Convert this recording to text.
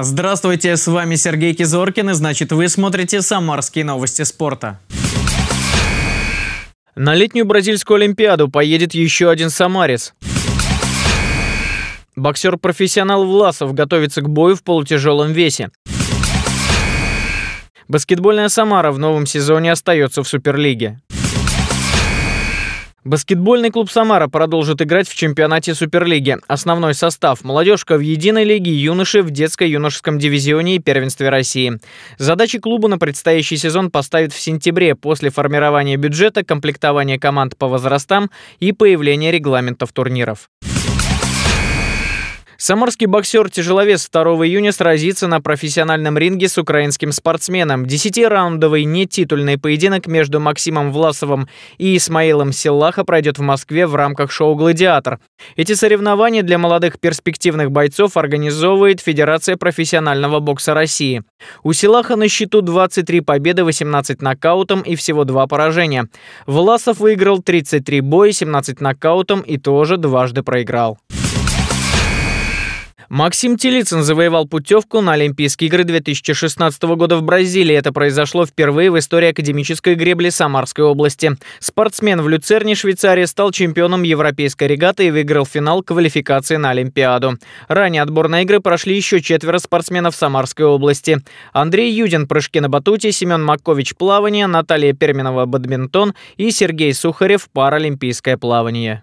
Здравствуйте, с вами Сергей Кизоркин и значит вы смотрите «Самарские новости спорта». На летнюю бразильскую Олимпиаду поедет еще один самарец. Боксер-профессионал Власов готовится к бою в полутяжелом весе. Баскетбольная «Самара» в новом сезоне остается в Суперлиге. Баскетбольный клуб «Самара» продолжит играть в чемпионате Суперлиги. Основной состав – молодежка в единой лиге, юноши в детско-юношеском дивизионе и первенстве России. Задачи клуба на предстоящий сезон поставят в сентябре после формирования бюджета, комплектования команд по возрастам и появления регламентов турниров. Самарский боксер-тяжеловес 2 июня сразится на профессиональном ринге с украинским спортсменом. Десятираундовый нетитульный поединок между Максимом Власовым и Исмаилом Силлаха пройдет в Москве в рамках шоу «Гладиатор». Эти соревнования для молодых перспективных бойцов организовывает Федерация профессионального бокса России. У Силлаха на счету 23 победы, 18 нокаутом и всего 2 поражения. Власов выиграл 33 боя, 17 нокаутом и тоже дважды проиграл. Максим Телицын завоевал путевку на Олимпийские игры 2016 года в Бразилии. Это произошло впервые в истории академической гребли Самарской области. Спортсмен в Люцерне, Швейцария, стал чемпионом европейской регаты и выиграл финал квалификации на Олимпиаду. Ранее отбор на игры прошли еще четверо спортсменов Самарской области. Андрей Юдин – прыжки на батуте, Семен Макович – плавание, Наталья Перминова – бадминтон и Сергей Сухарев – паралимпийское плавание.